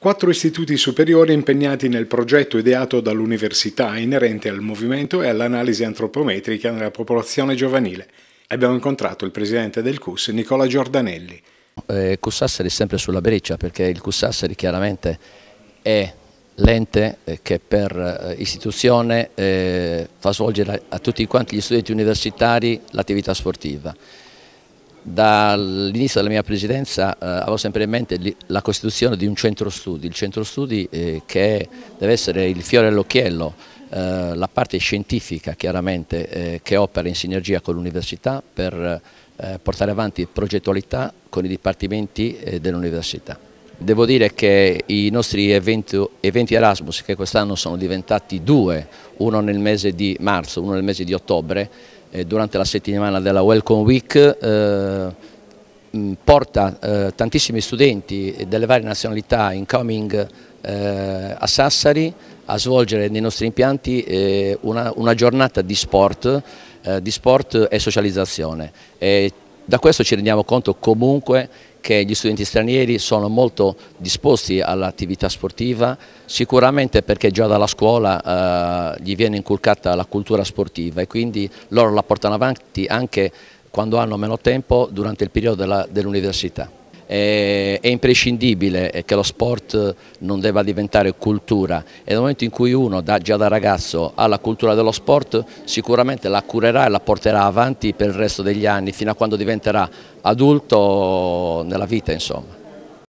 Quattro istituti superiori impegnati nel progetto ideato dall'università inerente al movimento e all'analisi antropometrica nella popolazione giovanile. Abbiamo incontrato il presidente del CUS, Nicola Giordanelli. Eh, è sempre sulla breccia perché il Cussasseri chiaramente è l'ente eh, che per eh, istituzione eh, fa svolgere a tutti quanti gli studenti universitari l'attività sportiva. Dall'inizio della mia presidenza eh, avevo sempre in mente la costituzione di un centro studi, il centro studi eh, che deve essere il fiore all'occhiello, eh, la parte scientifica chiaramente eh, che opera in sinergia con l'università per eh, portare avanti progettualità con i dipartimenti eh, dell'università. Devo dire che i nostri eventi, eventi Erasmus che quest'anno sono diventati due, uno nel mese di marzo, uno nel mese di ottobre, eh, durante la settimana della Welcome Week eh, mm, porta eh, tantissimi studenti delle varie nazionalità in coming a Sassari a svolgere nei nostri impianti una, giornata di sport, di sport e socializzazione. Da questo ci rendiamo conto comunque che gli studenti stranieri sono molto disposti all'attività sportiva, sicuramente perché già dalla scuola eh, gli viene inculcata la cultura sportiva e quindi loro la portano avanti anche quando hanno meno tempo durante il periodo dell'università. Dell è imprescindibile che lo sport non debba diventare cultura e nel momento in cui uno da, già da ragazzo ha la cultura dello sport sicuramente la curerà e la porterà avanti per il resto degli anni fino a quando diventerà adulto nella vita insomma.